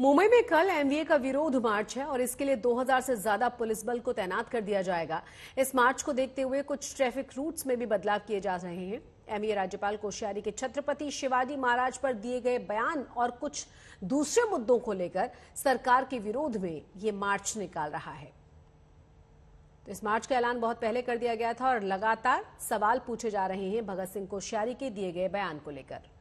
मुंबई में कल एमवीए का विरोध मार्च है और इसके लिए 2000 से ज्यादा पुलिस बल को तैनात कर दिया जाएगा इस मार्च को देखते हुए कुछ ट्रैफिक रूट्स में भी बदलाव किए जा रहे हैं एमए राज्यपाल कोश्यारी के छत्रपति शिवाजी महाराज पर दिए गए बयान और कुछ दूसरे मुद्दों को लेकर सरकार के विरोध में ये मार्च निकाल रहा है तो इस मार्च का ऐलान बहुत पहले कर दिया गया था और लगातार सवाल पूछे जा रहे हैं भगत सिंह कोश्यारी के दिए गए बयान को लेकर